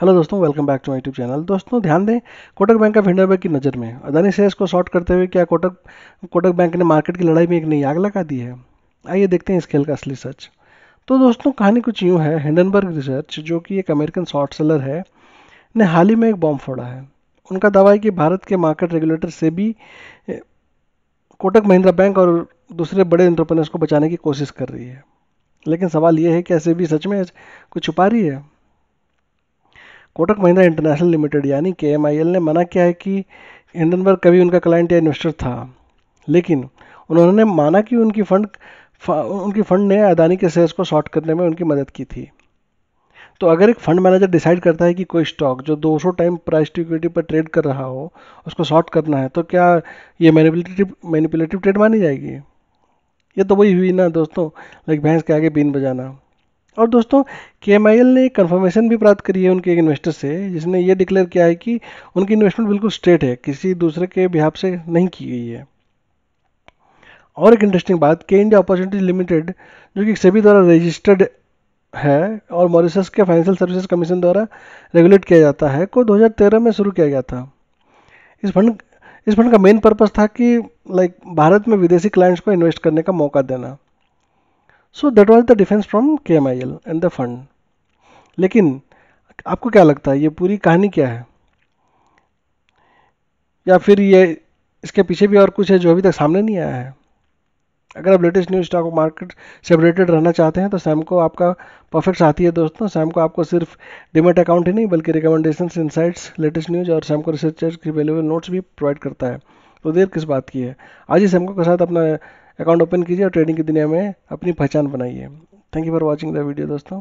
hello दोस्तों welcome back to my YouTube channel दोस्तों ध्यान दें कोटक बैंक ऑफ इंडिया की नज़र में अदानी शेयर्स को शॉर्ट करते हुए क्या कोटक कोटक बैंक ने मार्केट की लड़ाई में एक नई आग लगा दी है आइए देखते हैं इस खेल का असली सच तो दोस्तों कहानी कुछ यूँ है हिंडनबर्ग रिसर्च जो कि एक अमेरिकन शॉर्ट सेलर है ने हाल ही में एक बॉम्ब फोड़ा है उनका दावा है कि भारत के मार्केट रेगुलेटर से भी कोटक महिंद्रा बैंक और दूसरे बड़े एंटरप्रेनर्स को बचाने की कोशिश कर रही है लेकिन सवाल यह है कि ऐसे भी सच में कुछ छुपा रही है कोटक महिंद्रा इंटरनेशनल लिमिटेड यानी के ने मना किया है कि हिंडनबर्ग कभी उनका क्लाइंट या इन्वेस्टर था लेकिन उन्होंने माना कि उनकी फंड उनकी फंड ने अदानी के शेयर्स को शॉर्ट करने में उनकी मदद की थी तो अगर एक फंड मैनेजर डिसाइड करता है कि कोई स्टॉक जो 200 टाइम प्राइस टू इक्विटी पर ट्रेड कर रहा हो उसको शॉर्ट करना है तो क्या ये मैनिपुलेटिव मैनिपुलेटिव ट्रेड मानी जाएगी ये तो वही हुई ना दोस्तों लाइक भैंस के आगे बीन बजाना और दोस्तों के ने एक कन्फर्मेशन भी प्राप्त करी है उनके एक इन्वेस्टर से जिसने ये डिक्लेयर किया है कि उनकी इन्वेस्टमेंट बिल्कुल स्ट्रेट है किसी दूसरे के बिहाब से नहीं की गई है और एक इंटरेस्टिंग बात के इंडिया अपॉर्चुनिटीज लिमिटेड जो कि सभी द्वारा रजिस्टर्ड है और मॉरिसस के फाइनेंशियल सर्विसेज कमीशन द्वारा रेगुलेट किया जाता है को 2013 में शुरू किया गया था इस फंड इस फंड का मेन पर्पस था कि लाइक भारत में विदेशी क्लाइंट्स को इन्वेस्ट करने का मौका देना so that was the defence from K M I L and the fund लेकिन आपको क्या लगता है ये पूरी कहानी क्या है या फिर ये इसके पीछे भी और कुछ है जो अभी तक सामने नहीं आया है अगर आप लेटेस्ट न्यूज स्टॉक मार्केट से अपडेटेड रहना चाहते हैं तो सैम को आपका परफेक्ट साथी है दोस्तों सैम को आपको सिर्फ डिमेट अकाउंट ही नहीं बल्कि रिकमेंडेशन इनसाइट्स लेटेस्ट न्यूज और सैम को रिसर्चर्स की अवेलेबल नोट्स भी प्रोवाइड करता है तो देर किस बात की है आज ही सैमको के साथ अपना अकाउंट ओपन कीजिए और ट्रेडिंग की दुनिया में अपनी पहचान बनाइए thank you for watching the video दोस्तों